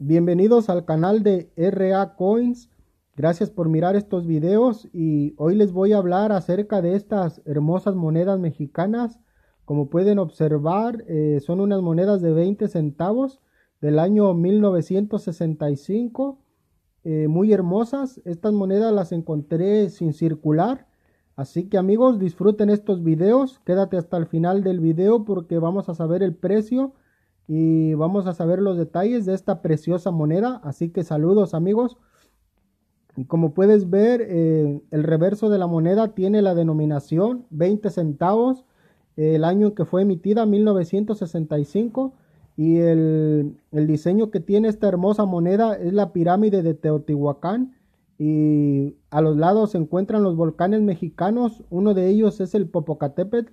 Bienvenidos al canal de RA Coins. Gracias por mirar estos videos y hoy les voy a hablar acerca de estas hermosas monedas mexicanas. Como pueden observar, eh, son unas monedas de 20 centavos del año 1965. Eh, muy hermosas. Estas monedas las encontré sin circular. Así que amigos, disfruten estos videos. Quédate hasta el final del video porque vamos a saber el precio y vamos a saber los detalles de esta preciosa moneda. Así que saludos amigos. como puedes ver, eh, el reverso de la moneda tiene la denominación 20 centavos, el año en que fue emitida, 1965. Y el, el, diseño que tiene esta hermosa moneda es la pirámide de Teotihuacán. Y a los lados se encuentran los volcanes mexicanos. Uno de ellos es el Popocatépetl.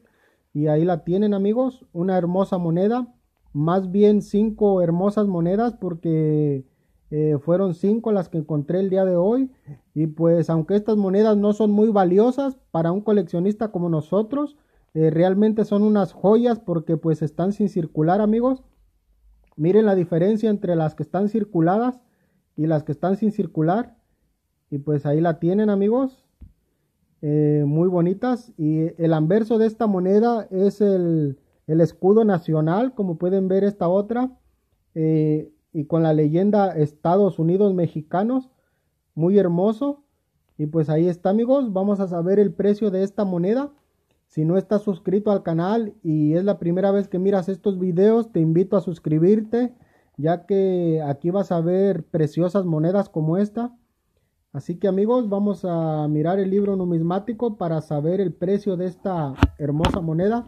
Y ahí la tienen amigos, una hermosa moneda más bien cinco hermosas monedas porque eh, fueron cinco las que encontré el día de hoy y pues aunque estas monedas no son muy valiosas para un coleccionista como nosotros eh, realmente son unas joyas porque pues están sin circular amigos miren la diferencia entre las que están circuladas y las que están sin circular y pues ahí la tienen amigos eh, muy bonitas y el anverso de esta moneda es el el escudo nacional, como pueden ver esta otra, eh, y con la leyenda Estados Unidos Mexicanos, muy hermoso. Y pues ahí está amigos, vamos a saber el precio de esta moneda. Si no estás suscrito al canal y es la primera vez que miras estos videos, te invito a suscribirte, ya que aquí vas a ver preciosas monedas como esta. Así que amigos, vamos a mirar el libro numismático para saber el precio de esta hermosa moneda.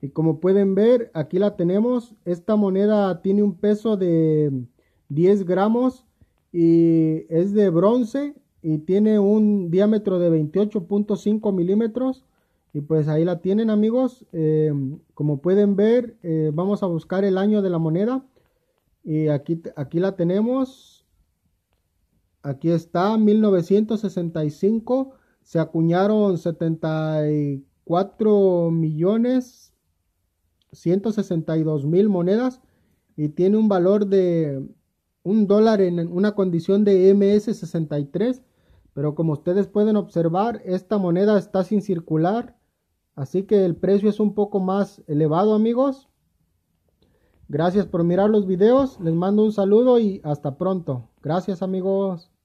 Y como pueden ver, aquí la tenemos. Esta moneda tiene un peso de 10 gramos y es de bronce y tiene un diámetro de 28.5 milímetros. Y pues ahí la tienen amigos. Eh, como pueden ver, eh, vamos a buscar el año de la moneda. Y aquí, aquí la tenemos. Aquí está, 1965. Se acuñaron 74 millones 162 mil monedas y tiene un valor de un dólar en una condición de MS63. Pero como ustedes pueden observar, esta moneda está sin circular. Así que el precio es un poco más elevado, amigos. Gracias por mirar los videos. Les mando un saludo y hasta pronto. Gracias, amigos.